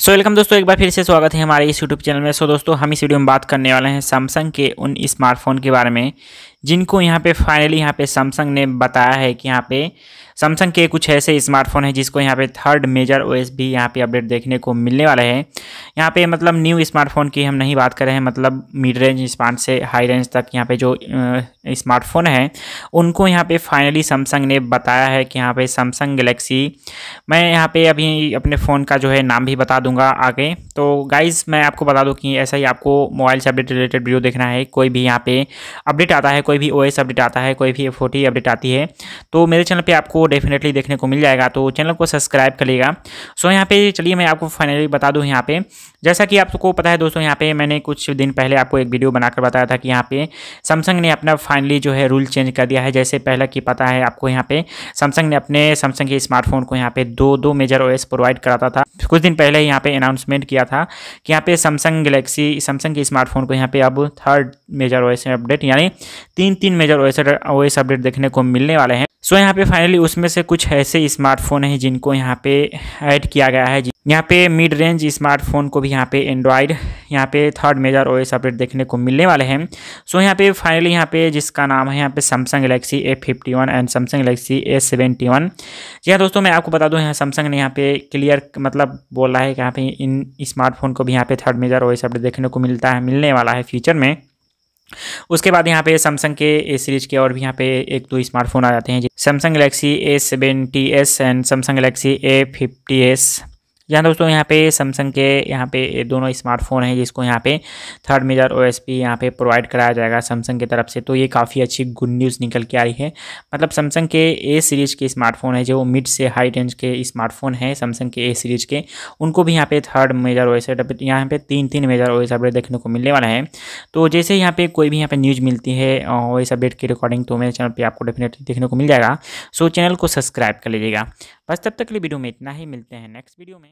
so welcome दोस्तों एक बार फिर से स्वागत है हमारे इस यूट्यूब चैनल में सो दोस्तों हम इस वीडियो में बात करने वाले हैं सैमसंग के उन स्मार्टफ़ोन के बारे में जिनको यहाँ पे फाइनली यहाँ पे सैमसंग ने बताया है कि यहाँ पे सैमसंग के कुछ ऐसे स्मार्टफोन हैं जिसको यहाँ पे थर्ड मेजर ओएस भी यहाँ पे अपडेट देखने को मिलने वाला है यहाँ पे मतलब न्यू स्मार्टफोन की हम नहीं बात कर रहे हैं मतलब मिड रेंज स्मार्ट से हाई रेंज तक यहाँ पे जो स्मार्टफोन है उनको यहाँ पे फाइनली सैमसंग ने बताया है कि यहाँ पे सैमसंग गलेक्सी मैं यहाँ पे अभी अपने फ़ोन का जो है नाम भी बता दूंगा आगे तो गाइज़ मैं आपको बता दूँ कि ऐसा ही आपको मोबाइल से अपडेट रिलेटेड वीडियो देखना है कोई भी यहाँ पे अपडेट आता है कोई भी ओ अपडेट आता है कोई भी फोटी अपडेट आती है तो मेरे चैनल पर आपको डेफिनेटली देखने को मिल जाएगा तो चैनल को सब्सक्राइब करिएगा सो यहाँ पे चलिए मैं आपको फाइनली बता दूँ यहाँ पे जैसा कि आपको पता है दोस्तों यहाँ पे मैंने कुछ दिन पहले आपको एक वीडियो बनाकर बताया था कि यहाँ पे सैमसंग ने अपना फाइनली जो है रूल चेंज कर दिया है जैसे पहला कि पता है आपको यहाँ पे सैमसंग ने अपने सैमसंग के स्मार्टफोन को यहाँ पे दो दो मेजर ओएस प्रोवाइड कराता था कुछ दिन पहले यहाँ पे अनाउंसमेंट किया था कि यहाँ पे सैमसंग गलेक्सी सैमसंग के स्मार्टफोन को यहाँ पे अब थर्ड मेजर ओएस अपडेट यानी तीन तीन मेजर ओएस ओएस अपडेट देखने को मिलने वाले हैं सो यहाँ पे फाइनली उसमें से कुछ ऐसे स्मार्टफोन हैं जिनको यहाँ पे ऐड किया गया है यहाँ पे मिड रेंज स्मार्टफोन को भी यहाँ पे एंड्रॉयड यहाँ पे थर्ड मेजर ओएस अपडेट देखने को मिलने वाले हैं सो यहाँ पे फाइनली यहाँ पे जिसका नाम है यहाँ पे Samsung Galaxy A fifty one and Samsung Galaxy A seventy one जी हाँ दोस्तों मैं आपको बता दूँ यहाँ सैमसंग ने यहाँ पे क्लियर मतलब बोला है कि यहाँ पे इन स्मार्टफोन को भी यहाँ पे थर्ड मेजर ओएस अपडेट देखने को मिलता है मिलने वाला है फ्यूचर में उसके बाद यहाँ पे सैमसंग के ए सीरीज के और भी यहाँ पे एक दो स्मार्टफोन आ जाते हैं Samsung Galaxy A seventy S and Samsung Galaxy A fifty S यहाँ दोस्तों यहाँ पे सैमसंग के यहाँ पे दोनों स्मार्टफोन हैं जिसको यहाँ पे third major O S P यहाँ पर प्रोवाइड कराया जाएगा सैमसंग की तरफ से तो ये काफ़ी अच्छी गुड न्यूज़ निकल के आ रही है मतलब सैमसंग के ए सीरीज़ के स्मार्टफोन है जो मिड से हाई रेंज के स्मार्टफोन हैं सैमसंग के ए सीरीज़ के उनको भी यहाँ पे third major O S update यहाँ पे तीन तीन मेजर ओ एस अपडेट देखने को मिलने वाला है तो जैसे यहाँ पे कोई भी यहाँ पे न्यूज़ मिलती है ओ एस अपडेट की रिकॉर्डिंग तो मेरे चैनल पर आपको डेफिनेटली देखने को मिल जाएगा सो चैनल को सब्सक्राइब कर लीजिएगा बस तब तक के लिए वीडियो में इतना ही मिलते हैं नेक्स्ट वीडियो में